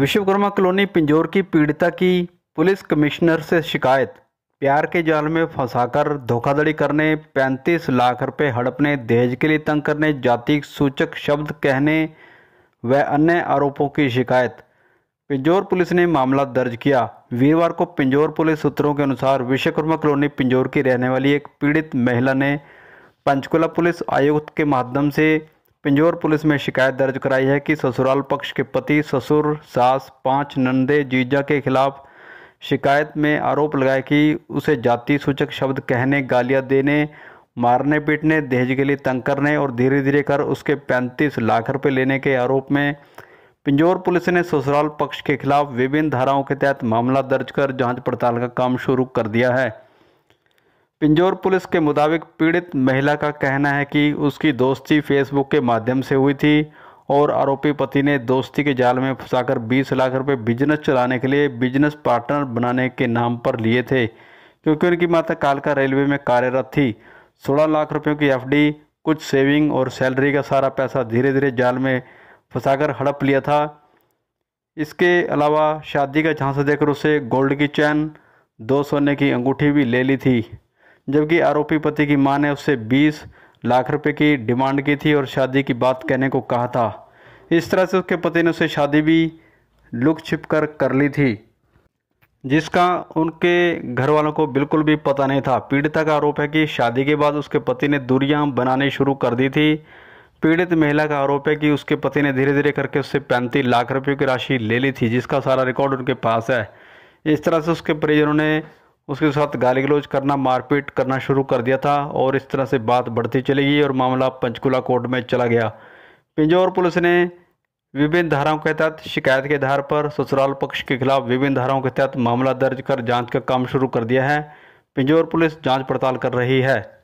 Vishwakarma colony पिंजोर की पीड़िता की पुलिस कमिश्नर से शिकायत प्यार के जाल में फंसाकर धोखाधड़ी करने 35 लाख रुपए हड़पने दहेज के लिए तंग करने जाति सूचक शब्द कहने व अन्य आरोपों की शिकायत पिंजौर पुलिस ने मामला दर्ज किया वीरवार को पिंजौर पुलिस सूत्रों के अनुसार विश्वकर्मा कॉलोनी पिंजौर की रहने वाली एक पीड़ित महिला ने पंचकुला पुलिस आयुक्त के माध्यम से पिंजौर पुलिस में शिकायत दर्ज कराई है कि ससुराल पक्ष के पति ससुर सास पांच नंदे जीजा के खिलाफ शिकायत में आरोप लगाया कि उसे जाति सूचक शब्द कहने गालियां देने मारने पीटने दहेज के लिए तंग करने और धीरे धीरे कर उसके पैंतीस लाख रुपए लेने के आरोप में पिंजौर पुलिस ने ससुराल पक्ष के खिलाफ विभिन्न धाराओं के तहत मामला दर्ज कर जांच पड़ताल का काम शुरू कर दिया है पिंजौर पुलिस के मुताबिक पीड़ित महिला का कहना है कि उसकी दोस्ती फेसबुक के माध्यम से हुई थी और आरोपी पति ने दोस्ती के जाल में फंसाकर 20 लाख रुपए बिजनेस चलाने के लिए बिजनेस पार्टनर बनाने के नाम पर लिए थे क्योंकि उनकी माता कालका रेलवे में कार्यरत थी सोलह लाख रुपयों की एफडी कुछ सेविंग और सैलरी का सारा पैसा धीरे धीरे जाल में फंसाकर हड़प लिया था इसके अलावा शादी का झांसा देकर उसे गोल्ड की चैन दो सोने की अंगूठी भी ले ली थी जबकि आरोपी पति की मां ने उससे 20 लाख रुपए की डिमांड की थी और शादी की बात कहने को कहा था इस तरह से उसके पति ने उसे शादी भी लुक छिप कर कर ली थी जिसका उनके घर वालों को बिल्कुल भी पता नहीं था पीड़िता का आरोप है कि शादी के बाद उसके पति ने दूरियां बनानी शुरू कर दी थी पीड़ित महिला का आरोप है कि उसके पति ने धीरे धीरे करके उससे पैंतीस लाख रुपये की राशि ले ली थी जिसका सारा रिकॉर्ड उनके पास है इस तरह से उसके परिजनों ने उसके साथ गाली गलोज करना मारपीट करना शुरू कर दिया था और इस तरह से बात बढ़ती चली गई और मामला पंचकुला कोर्ट में चला गया पिंजौर पुलिस ने विभिन्न धाराओं के तहत शिकायत के आधार पर ससुराल पक्ष के खिलाफ विभिन्न धाराओं के तहत मामला दर्ज कर जांच का काम शुरू कर दिया है पिंजौर पुलिस जांच पड़ताल कर रही है